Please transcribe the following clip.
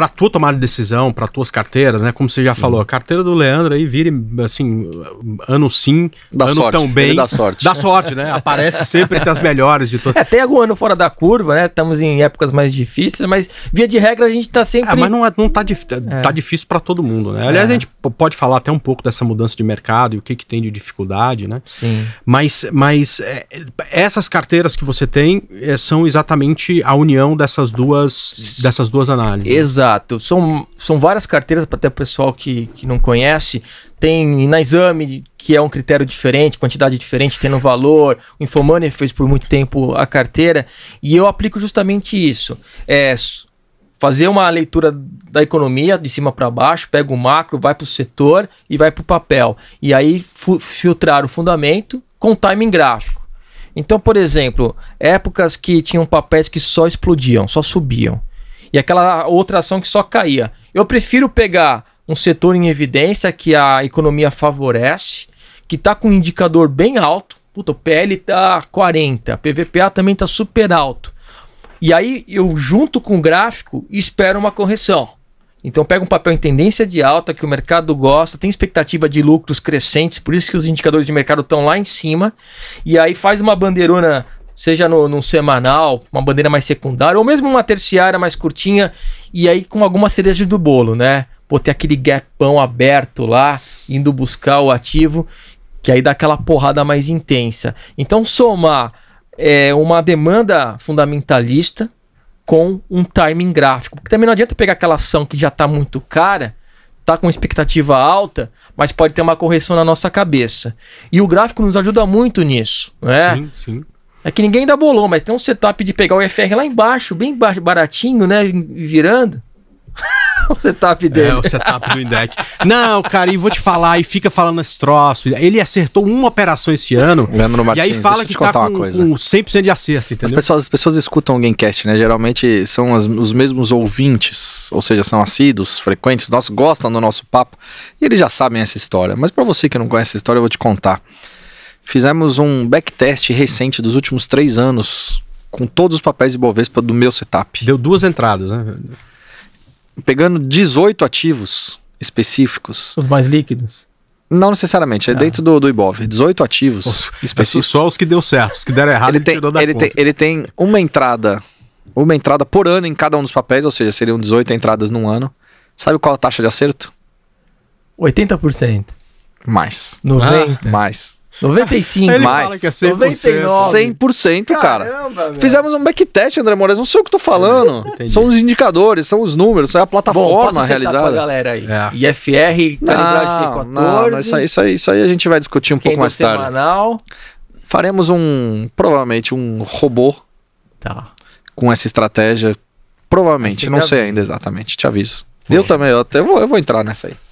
para tua tomada de decisão, para tuas carteiras, né? Como você já sim. falou, a carteira do Leandro aí vira assim, ano sim, dá ano sorte, tão bem. Dá sorte. Dá sorte, né? Aparece sempre entre as melhores de todas. É, tem algum ano fora da curva, né? Estamos em épocas mais difíceis, mas via de regra a gente tá sempre. É, mas não, é, não tá, dif... é. tá difícil para todo mundo, né? Aliás, é. a gente pode falar até um pouco dessa mudança de mercado e o que, que tem de dificuldade, né? Sim. Mas, mas é, essas carteiras que você tem são exatamente a união dessas duas, dessas duas análises. Exato. Exato. São, são várias carteiras, para até o pessoal que, que não conhece. Tem na exame, que é um critério diferente, quantidade diferente, tendo valor. O Infomoney fez por muito tempo a carteira. E eu aplico justamente isso. É, fazer uma leitura da economia de cima para baixo, pega o macro, vai para o setor e vai para o papel. E aí filtrar o fundamento com timing gráfico. Então, por exemplo, épocas que tinham papéis que só explodiam, só subiam e aquela outra ação que só caía. Eu prefiro pegar um setor em evidência que a economia favorece, que está com um indicador bem alto. Puta, o PL está 40, PVPA também está super alto. E aí eu junto com o gráfico e espero uma correção. Então pega um papel em tendência de alta que o mercado gosta, tem expectativa de lucros crescentes, por isso que os indicadores de mercado estão lá em cima, e aí faz uma bandeirona seja no, num semanal, uma bandeira mais secundária, ou mesmo uma terciária mais curtinha, e aí com alguma cereja do bolo, né? Pô, ter aquele gapão aberto lá, indo buscar o ativo, que aí dá aquela porrada mais intensa. Então, somar é, uma demanda fundamentalista com um timing gráfico. Porque também não adianta pegar aquela ação que já está muito cara, tá com expectativa alta, mas pode ter uma correção na nossa cabeça. E o gráfico nos ajuda muito nisso, né? Sim, sim. É que ninguém ainda bolou, mas tem um setup de pegar o FR lá embaixo, bem baixo, baratinho, né? Virando. o setup é, dele. É, o setup do Indec. Não, cara, e vou te falar, e fica falando esse troço. Ele acertou uma operação esse ano. Lembro no Martins, e aí fala que tá com, com 100% de acerto, entendeu? As pessoas, as pessoas escutam o Gamecast, né? Geralmente são as, os mesmos ouvintes, ou seja, são assíduos, frequentes, nós gostam do nosso papo, e eles já sabem essa história. Mas para você que não conhece essa história, eu vou te contar. Fizemos um backtest recente dos últimos três anos com todos os papéis de Bovespa do meu setup. Deu duas entradas, né? Pegando 18 ativos específicos. Os mais líquidos? Não necessariamente, é ah. dentro do, do Ibov. 18 ativos os, é específicos. Só os que deu certo, os que deram errado, ele, ele tem, tirou da ele conta. Tem, ele tem uma entrada, uma entrada por ano em cada um dos papéis, ou seja, seriam 18 entradas num ano. Sabe qual a taxa de acerto? 80%. Mais. 90%. Ah. Mais. 95, Ele mais. Fala que é 100%. 99. 100%, cara. Caramba, Fizemos um backtest, André Moraes. Não sei o que tô falando. São os indicadores, são os números, é a plataforma Bom, realizada. Com a galera aí. É. IFR, calibrado de 14. Não, isso, aí, isso, aí, a gente vai discutir um pouco mais tarde. Semanal. Faremos um, provavelmente, um robô tá. com essa estratégia. Provavelmente, não sei avisa. ainda exatamente, te aviso. Eu também, eu, até vou, eu vou entrar nessa aí.